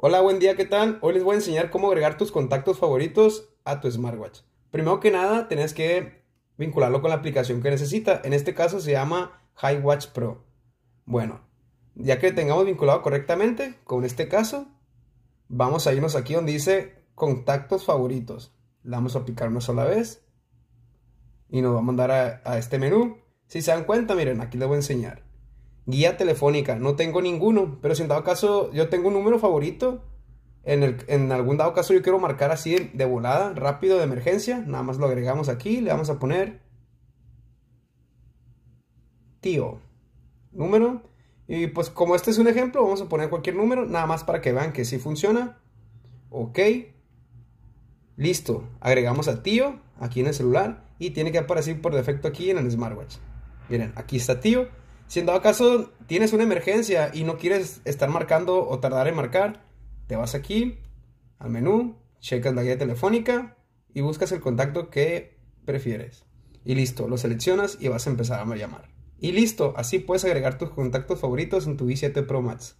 Hola, buen día, ¿qué tal? Hoy les voy a enseñar cómo agregar tus contactos favoritos a tu smartwatch. Primero que nada, tienes que vincularlo con la aplicación que necesita. En este caso se llama HiWatch Pro. Bueno, ya que tengamos vinculado correctamente, con este caso, vamos a irnos aquí donde dice contactos favoritos. Le vamos a picar una sola vez y nos va a mandar a este menú. Si se dan cuenta, miren, aquí les voy a enseñar. Guía telefónica, no tengo ninguno, pero si en dado caso yo tengo un número favorito, en, algún dado caso yo quiero marcar así de, de volada, rápido, de emergencia, nada más lo agregamos aquí, le vamos a poner tío, número, y pues como este es un ejemplo, vamos a poner cualquier número, nada más para que vean que sí funciona, ok, listo, agregamos a tío aquí en el celular y tiene que aparecer por defecto aquí en el smartwatch. Miren, aquí está tío. Si en dado caso tienes una emergencia y no quieres estar marcando o tardar en marcar, te vas aquí al menú, checas la guía telefónica y buscas el contacto que prefieres. Y listo, lo seleccionas y vas a empezar a llamar. Y listo, así puedes agregar tus contactos favoritos en tu i7 Pro Max.